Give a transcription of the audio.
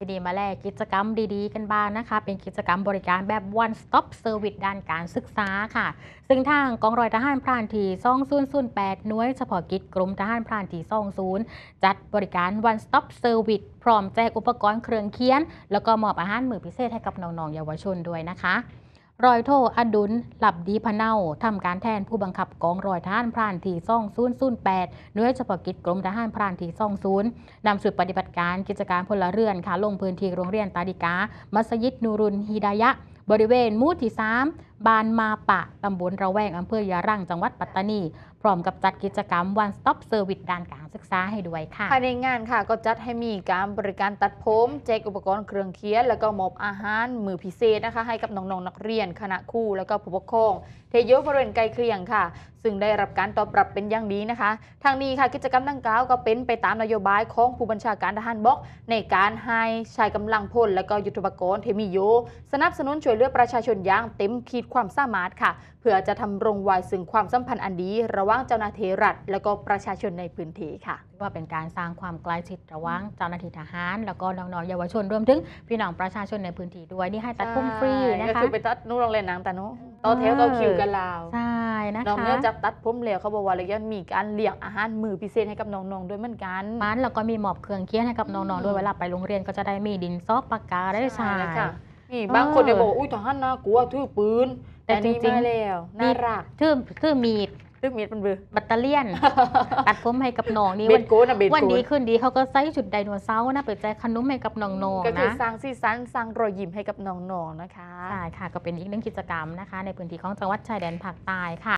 ดีนี้มาแลกกิจกรรมดีๆกันบ้างนะคะ เป็นกิจกรรมบริการแบบ one stop service ด้านการศึกษาค่ะ ซึ่งทางกองร้อยทหารพรานที่่อง8ุนแปดน้วยเฉพาะกิจกรมทหารพรานที่องุนจัดบริการ one stop service พร้อมแจกอุปกรณ์เครื่องเคียน แล้วก็มอบอาหารมือพิเศษให้กับน้อง ๆ เยาวชนด้วยนะคะรอยโทอดุลหลับดีพะเนา ทำการแทนผู้บังคับกองรอยทหารพรานที่ซ่องศูนย์ศูนย์แปดน่วยเฉพาะกิจกรม ทหารพรานที่ซ่องศูนย์นำสุดปฏิบัติการกิจการพลเรือนค่ะ ลงพื้นที่โรงเรียนตาดิกา มัสยิด นูรุนฮิดายะ บริเวณมูที่ 3บานมาปะ ตำบลระแวงอำเภอยารัง จังหวัดปัตตานีร้อมกับจัดกิจกรรม One Stop Service ด้านการศึกษาให้ด้วยค่ะภายในงานค่ะก็จัดให้มีการบริการตัดผมแจกอุปกรณ์เครื่องเคียนแล้วก็มอบอาหารมือพิเศษนะคะ ให้กับน้องๆ นักเรียนคณะครูแล้วก็ผู้ปกครอง เทโยบริเวณไกลเคียงค่ะ ซึ่งได้รับการตอบรับเป็นอย่างดีนะคะทางนี้ค่ะกิจกรรมดังกล่าวก็เป็นไปตามนโยบายของผู้บัญชาการทหารบกในการให้ชายกำลังพลและก็ยุทธปกรณ์เทมิโย สนับสนุนช่วยเหลือประชาชนอย่างเต็มขีดความสามารถค่ะ เพื่อจะทำรงไว้ซึ่งความสัมพันธ์อันดีระหว่างว่างเจ้าหน้าที่รัฐ และก็ประชาชนในพื้นที่ค่ะว่าเป็นการสร้างความใกล้ชิดระหว่างเจ้าหน้าที่ทหาร แล้วก็น้อง ๆเยาวชนรวมถึงพี่น้อง ประชาชนในพื้นที่ด้วยนี่ให้ตัดผมฟรีนะคะก็คือไปตัดนู่นโรงเรียนนางตานุต่อแถวก็คิวกันลาวใช่นะคะน้องเนี่ยจะตัดผมเหลวเขาบอกว่าเลยงมีการเลี้ยงอาหารมือพิเศษให้กับน้องๆด้วยเหมือนกันมันแล้วก็มีหมอบเครื่องเคี้ยนให้กับน้องๆด้วยเวลาไปโรงเรียนก็จะได้มีดินซอกปากกาได้ใช่คะนี่บางคนเนี่ยบอกอุ้ยทหารน่ากลัวถือปืนแต่จริงๆแล้วน่ารักถือถือมีดลึกมีดมันบือบัตเตอรียนตัดผมให้กับน้องนี่วันดีขึ้นดีเขาก็ใส่ชุดไดโนเสาร์นะเปิดใจขนมให้กับน้อง ๆ นะ ก็คือสร้างสีสัน สร้างรอยยิ้มให้กับน้อง ๆ นะคะใช่ค่ะก็เป็นอีกหนึ่งกิจกรรมนะคะ ในพื้นที่ของจังหวัดชายแดนภาคใต้ค่ะ